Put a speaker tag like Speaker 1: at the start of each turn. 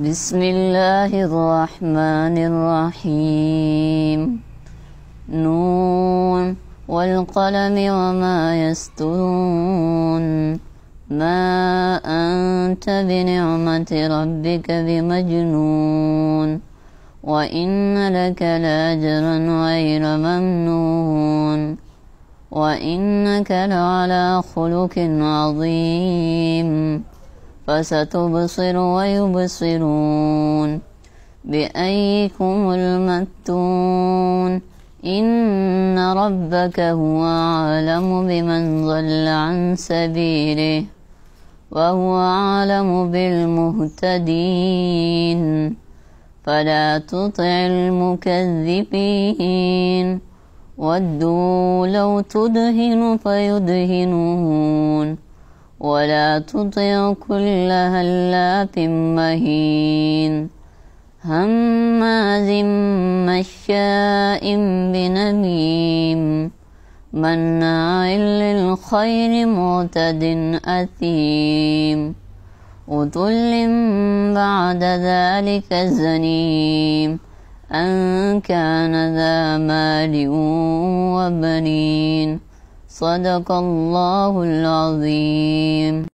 Speaker 1: بسم الله الرحمن الرحيم نون والقلم وما يسترون ما أنت بنعمة ربك بمجنون وإن لك لأجرا غير ممنون وإنك لعلى خلق عظيم فستبصر ويبصرون بأيكم المتون إن ربك هو أعلم بمن ضل عن سبيله وهو أعلم بالمهتدين فلا تطع المكذبين ودوا لو تدهن فيدهنون ولا تطع كل هلاك مهين هماز مشاء بنميم مناع للخير معتد أثيم عتل بعد ذلك الزنيم أن كان ذا مال وبنين صدق الله العظيم